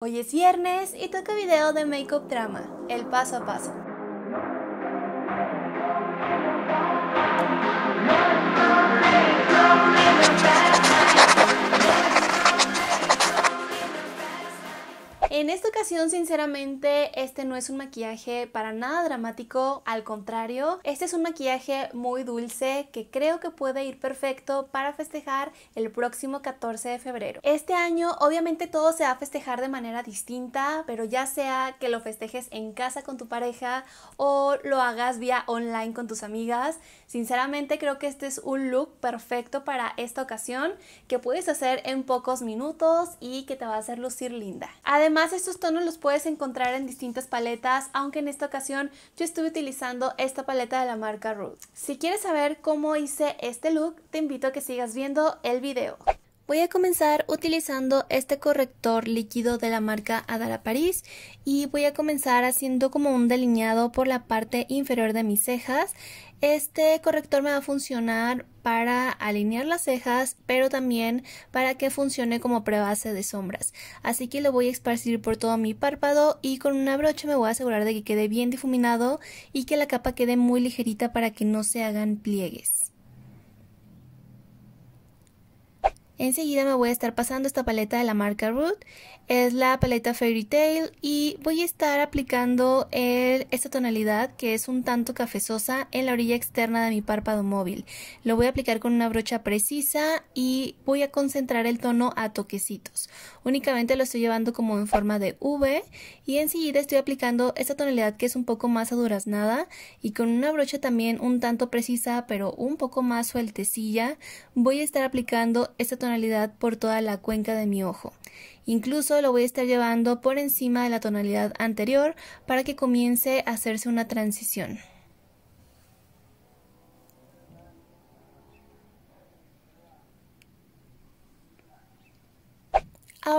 Hoy es viernes y toca video de Makeup Drama, el paso a paso. En esta ocasión, sinceramente, este no es un maquillaje para nada dramático, al contrario, este es un maquillaje muy dulce que creo que puede ir perfecto para festejar el próximo 14 de febrero. Este año, obviamente, todo se va a festejar de manera distinta, pero ya sea que lo festejes en casa con tu pareja o lo hagas vía online con tus amigas, sinceramente creo que este es un look perfecto para esta ocasión que puedes hacer en pocos minutos y que te va a hacer lucir linda. Además, Además, estos tonos los puedes encontrar en distintas paletas, aunque en esta ocasión yo estuve utilizando esta paleta de la marca Ruth. Si quieres saber cómo hice este look, te invito a que sigas viendo el video. Voy a comenzar utilizando este corrector líquido de la marca Adara París y voy a comenzar haciendo como un delineado por la parte inferior de mis cejas. Este corrector me va a funcionar para alinear las cejas, pero también para que funcione como prebase de sombras. Así que lo voy a esparcir por todo mi párpado y con una brocha me voy a asegurar de que quede bien difuminado y que la capa quede muy ligerita para que no se hagan pliegues. Enseguida me voy a estar pasando esta paleta de la marca Root. Es la paleta Fairy Tail y voy a estar aplicando esta tonalidad que es un tanto cafezosa en la orilla externa de mi párpado móvil. Lo voy a aplicar con una brocha precisa y voy a concentrar el tono a toquecitos. Únicamente lo estoy llevando como en forma de V y enseguida estoy aplicando esta tonalidad que es un poco más aduraznada y con una brocha también un tanto precisa pero un poco más sueltecilla voy a estar aplicando esta tonalidad tonalidad por toda la cuenca de mi ojo. Incluso lo voy a estar llevando por encima de la tonalidad anterior para que comience a hacerse una transición.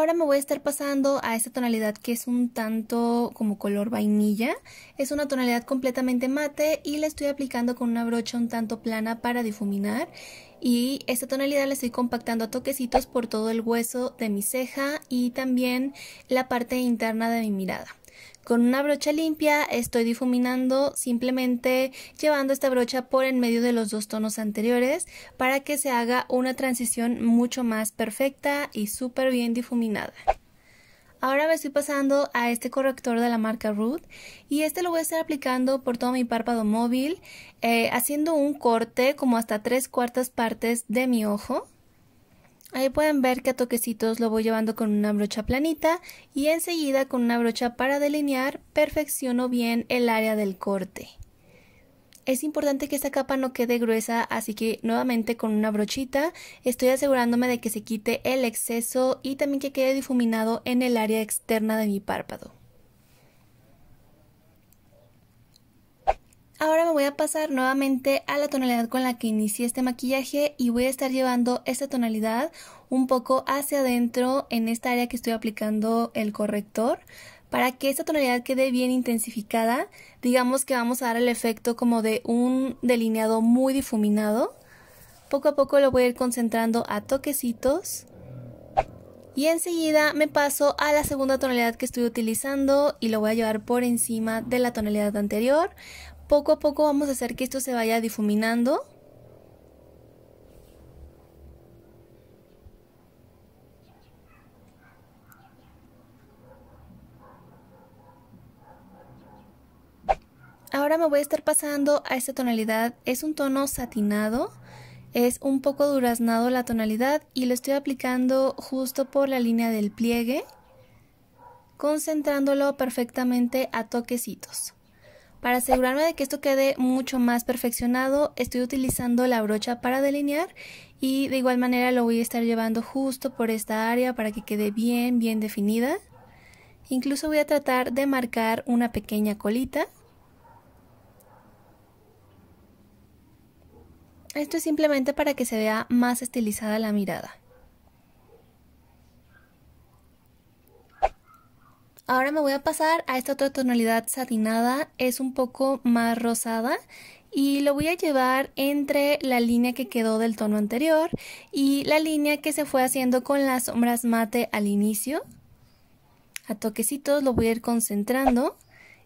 Ahora me voy a estar pasando a esta tonalidad que es un tanto como color vainilla. Es una tonalidad completamente mate y la estoy aplicando con una brocha un tanto plana para difuminar. Y esta tonalidad la estoy compactando a toquecitos por todo el hueso de mi ceja y también la parte interna de mi mirada. Con una brocha limpia estoy difuminando simplemente llevando esta brocha por en medio de los dos tonos anteriores para que se haga una transición mucho más perfecta y súper bien difuminada. Ahora me estoy pasando a este corrector de la marca Root y este lo voy a estar aplicando por todo mi párpado móvil eh, haciendo un corte como hasta tres cuartas partes de mi ojo. Ahí pueden ver que a toquecitos lo voy llevando con una brocha planita y enseguida con una brocha para delinear perfecciono bien el área del corte. Es importante que esta capa no quede gruesa, así que nuevamente con una brochita estoy asegurándome de que se quite el exceso y también que quede difuminado en el área externa de mi párpado. ahora me voy a pasar nuevamente a la tonalidad con la que inicié este maquillaje y voy a estar llevando esta tonalidad un poco hacia adentro en esta área que estoy aplicando el corrector para que esta tonalidad quede bien intensificada. Digamos que vamos a dar el efecto como de un delineado muy difuminado. Poco a poco lo voy a ir concentrando a toquecitos. Y enseguida me paso a la segunda tonalidad que estoy utilizando y lo voy a llevar por encima de la tonalidad anterior poco a poco vamos a hacer que esto se vaya difuminando. Ahora me voy a estar pasando a esta tonalidad. Es un tono satinado, es un poco duraznado la tonalidad y lo estoy aplicando justo por la línea del pliegue, concentrándolo perfectamente a toquecitos. Para asegurarme de que esto quede mucho más perfeccionado, estoy utilizando la brocha para delinear y de igual manera lo voy a estar llevando justo por esta área para que quede bien, bien definida. Incluso voy a tratar de marcar una pequeña colita. Esto es simplemente para que se vea más estilizada la mirada. Ahora me voy a pasar a esta otra tonalidad satinada, es un poco más rosada y lo voy a llevar entre la línea que quedó del tono anterior y la línea que se fue haciendo con las sombras mate al inicio. A toquecitos lo voy a ir concentrando.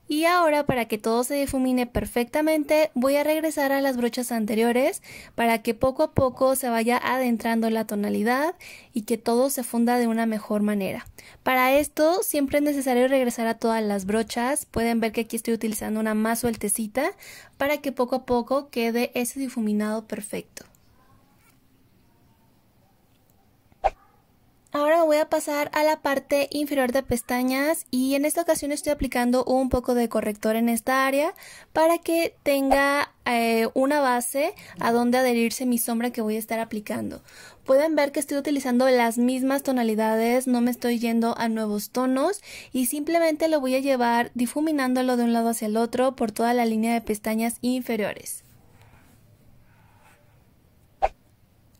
Y ahora para que todo se difumine perfectamente voy a regresar a las brochas anteriores para que poco a poco se vaya adentrando la tonalidad y que todo se funda de una mejor manera. Para esto siempre es necesario regresar a todas las brochas, pueden ver que aquí estoy utilizando una más sueltecita para que poco a poco quede ese difuminado perfecto. Ahora voy a pasar a la parte inferior de pestañas y en esta ocasión estoy aplicando un poco de corrector en esta área para que tenga eh, una base a donde adherirse mi sombra que voy a estar aplicando. Pueden ver que estoy utilizando las mismas tonalidades, no me estoy yendo a nuevos tonos y simplemente lo voy a llevar difuminándolo de un lado hacia el otro por toda la línea de pestañas inferiores.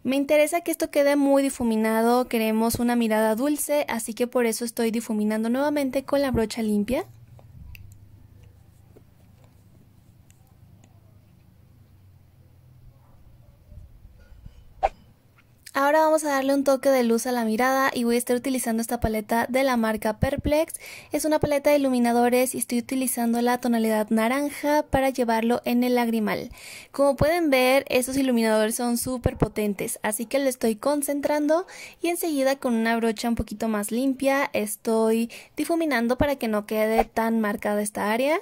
Me interesa que esto quede muy difuminado, queremos una mirada dulce, así que por eso estoy difuminando nuevamente con la brocha limpia. Ahora vamos a darle un toque de luz a la mirada y voy a estar utilizando esta paleta de la marca Perplex. Es una paleta de iluminadores y estoy utilizando la tonalidad naranja para llevarlo en el lagrimal. Como pueden ver, estos iluminadores son súper potentes, así que lo estoy concentrando y enseguida con una brocha un poquito más limpia estoy difuminando para que no quede tan marcada esta área.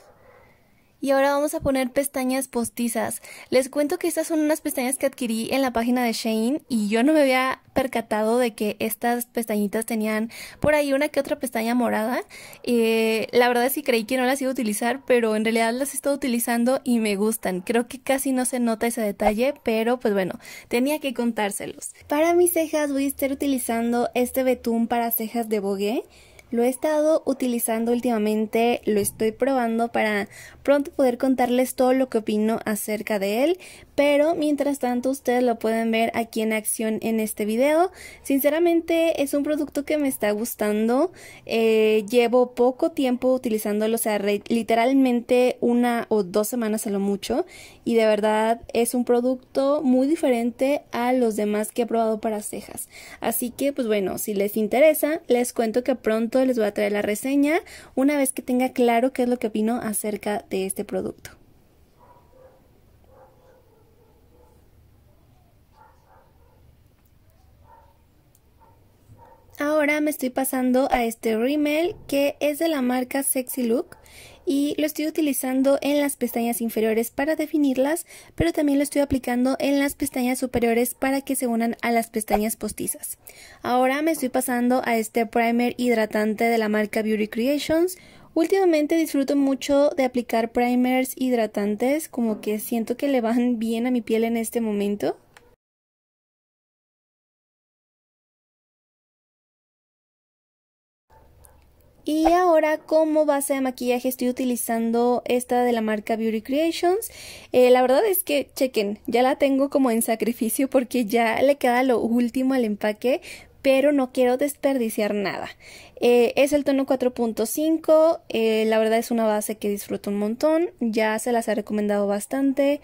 Y ahora vamos a poner pestañas postizas. Les cuento que estas son unas pestañas que adquirí en la página de Shane y yo no me había percatado de que estas pestañitas tenían por ahí una que otra pestaña morada. Eh, la verdad es que creí que no las iba a utilizar, pero en realidad las he estado utilizando y me gustan. Creo que casi no se nota ese detalle, pero pues bueno, tenía que contárselos. Para mis cejas voy a estar utilizando este betún para cejas de Bogué. Lo he estado utilizando últimamente, lo estoy probando para pronto poder contarles todo lo que opino acerca de él, pero mientras tanto ustedes lo pueden ver aquí en acción en este video. Sinceramente es un producto que me está gustando, eh, llevo poco tiempo utilizándolo, o sea, literalmente una o dos semanas a lo mucho y de verdad es un producto muy diferente a los demás que he probado para cejas. Así que pues bueno, si les interesa, les cuento que pronto les voy a traer la reseña una vez que tenga claro qué es lo que opino acerca de este producto. Ahora me estoy pasando a este rímel que es de la marca Sexy Look y lo estoy utilizando en las pestañas inferiores para definirlas, pero también lo estoy aplicando en las pestañas superiores para que se unan a las pestañas postizas. Ahora me estoy pasando a este primer hidratante de la marca Beauty Creations. Últimamente disfruto mucho de aplicar primers hidratantes, como que siento que le van bien a mi piel en este momento. Y ahora como base de maquillaje estoy utilizando esta de la marca Beauty Creations. Eh, la verdad es que, chequen, ya la tengo como en sacrificio porque ya le queda lo último al empaque, pero no quiero desperdiciar nada. Eh, es el tono 4.5, eh, la verdad es una base que disfruto un montón, ya se las he recomendado bastante.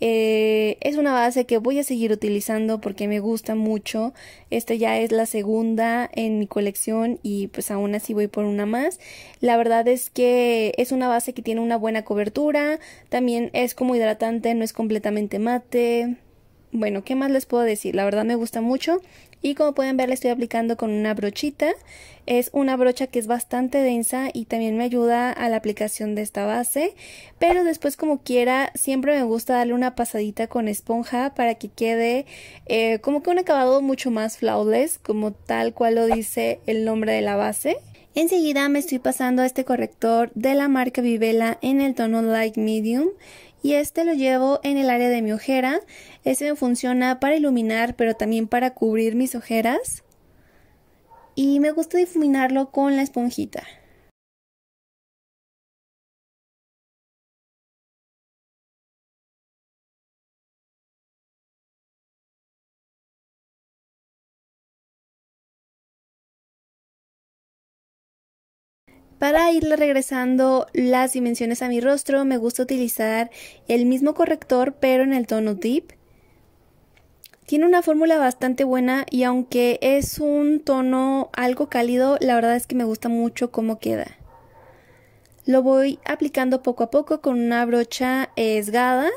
Eh, es una base que voy a seguir utilizando porque me gusta mucho. Esta ya es la segunda en mi colección y pues aún así voy por una más. La verdad es que es una base que tiene una buena cobertura, también es como hidratante, no es completamente mate. Bueno, ¿qué más les puedo decir? La verdad me gusta mucho. Y como pueden ver, le estoy aplicando con una brochita. Es una brocha que es bastante densa y también me ayuda a la aplicación de esta base. Pero después, como quiera, siempre me gusta darle una pasadita con esponja para que quede eh, como que un acabado mucho más flawless, como tal cual lo dice el nombre de la base. Enseguida me estoy pasando a este corrector de la marca Vivela en el tono Light Medium y este lo llevo en el área de mi ojera. Este me funciona para iluminar, pero también para cubrir mis ojeras. Y me gusta difuminarlo con la esponjita. Para irle regresando las dimensiones a mi rostro, me gusta utilizar el mismo corrector, pero en el tono deep. Tiene una fórmula bastante buena y aunque es un tono algo cálido, la verdad es que me gusta mucho cómo queda lo voy aplicando poco a poco con una brocha eh, esgada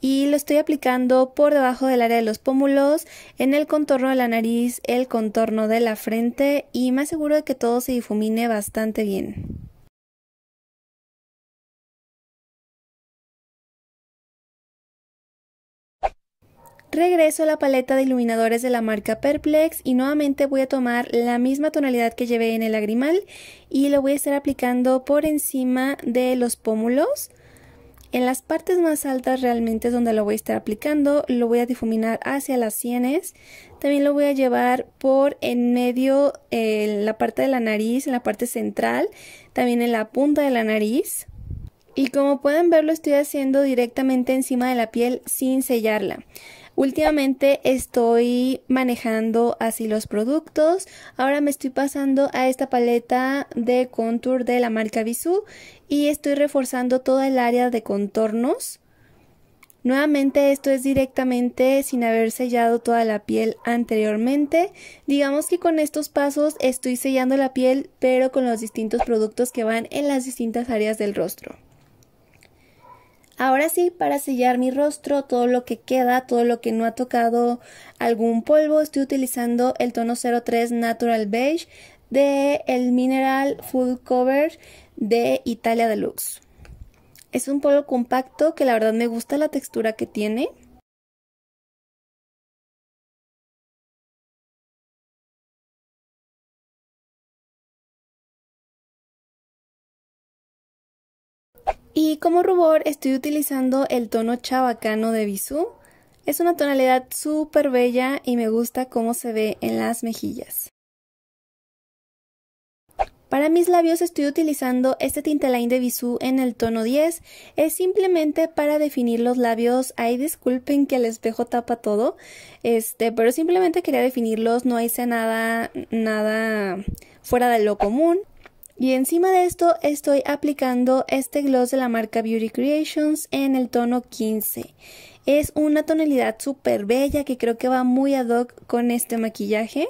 y lo estoy aplicando por debajo del área de los pómulos, en el contorno de la nariz, el contorno de la frente y me aseguro de que todo se difumine bastante bien. Regreso a la paleta de iluminadores de la marca Perplex y nuevamente voy a tomar la misma tonalidad que llevé en el lagrimal y lo voy a estar aplicando por encima de los pómulos. En las partes más altas realmente es donde lo voy a estar aplicando, lo voy a difuminar hacia las sienes, también lo voy a llevar por en medio, en eh, la parte de la nariz, en la parte central, también en la punta de la nariz. Y como pueden ver lo estoy haciendo directamente encima de la piel sin sellarla. Últimamente estoy manejando así los productos. Ahora me estoy pasando a esta paleta de contour de la marca Bisú y estoy reforzando toda el área de contornos. Nuevamente esto es directamente sin haber sellado toda la piel anteriormente. Digamos que con estos pasos estoy sellando la piel pero con los distintos productos que van en las distintas áreas del rostro. Ahora sí, para sellar mi rostro, todo lo que queda, todo lo que no ha tocado algún polvo, estoy utilizando el tono 03 Natural Beige de el Mineral Full Cover de Italia Deluxe. Es un polvo compacto que la verdad me gusta la textura que tiene. Y como rubor estoy utilizando el tono chabacano de Bisú. Es una tonalidad súper bella y me gusta cómo se ve en las mejillas. Para mis labios estoy utilizando este tinteline de Bisú en el tono 10. Es simplemente para definir los labios. Ay, disculpen que el espejo tapa todo. Este, pero simplemente quería definirlos. No hice nada, nada fuera de lo común. Y encima de esto estoy aplicando este gloss de la marca Beauty Creations en el tono 15. Es una tonalidad súper bella que creo que va muy ad hoc con este maquillaje.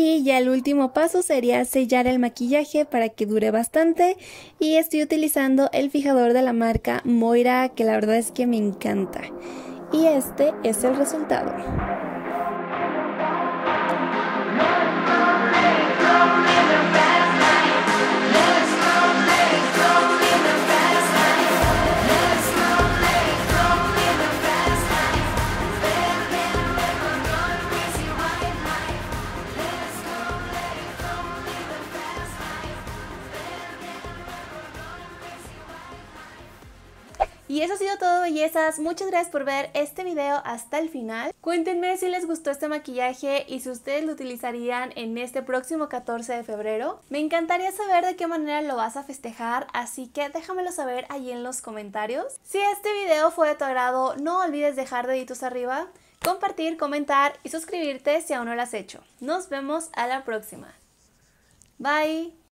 Y ya el último paso sería sellar el maquillaje para que dure bastante. Y estoy utilizando el fijador de la marca Moira, que la verdad es que me encanta. Y este es el resultado. bellezas, muchas gracias por ver este video hasta el final. Cuéntenme si les gustó este maquillaje y si ustedes lo utilizarían en este próximo 14 de febrero. Me encantaría saber de qué manera lo vas a festejar, así que déjamelo saber ahí en los comentarios. Si este video fue de tu agrado, no olvides dejar deditos arriba, compartir, comentar y suscribirte si aún no lo has hecho. Nos vemos a la próxima. Bye.